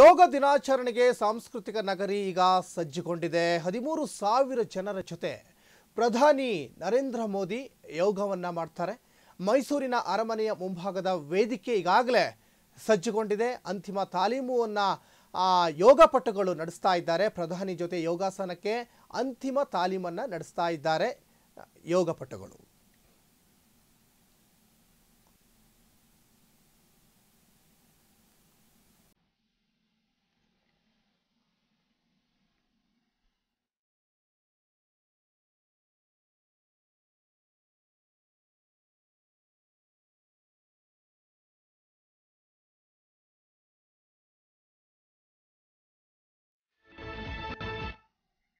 ಯೋಗ ದಿನಾಚರಣೆಗೆ ಸಾಂಸ್ಕೃತಿಕ ನಗರಿ ಈಗ ಸಜ್ಜುಗೊಂಡಿದೆ ಹದಿಮೂರು ಸಾವಿರ ಜನರ ಜೊತೆ ಪ್ರಧಾನಿ ನರೇಂದ್ರ ಮೋದಿ ಯೋಗವನ್ನು ಮಾಡ್ತಾರೆ ಮೈಸೂರಿನ ಅರಮನೆಯ ಮುಂಭಾಗದ ವೇದಿಕೆ ಈಗಾಗಲೇ ಸಜ್ಜುಗೊಂಡಿದೆ ಅಂತಿಮ ತಾಲೀಮುವನ್ನು ಯೋಗ ಪಟುಗಳು ನಡೆಸ್ತಾ ಇದ್ದಾರೆ ಪ್ರಧಾನಿ ಜೊತೆ ಯೋಗಾಸನಕ್ಕೆ ಅಂತಿಮ ತಾಲೀಮನ್ನು ನಡೆಸ್ತಾ ಇದ್ದಾರೆ ಯೋಗ ಪಟುಗಳು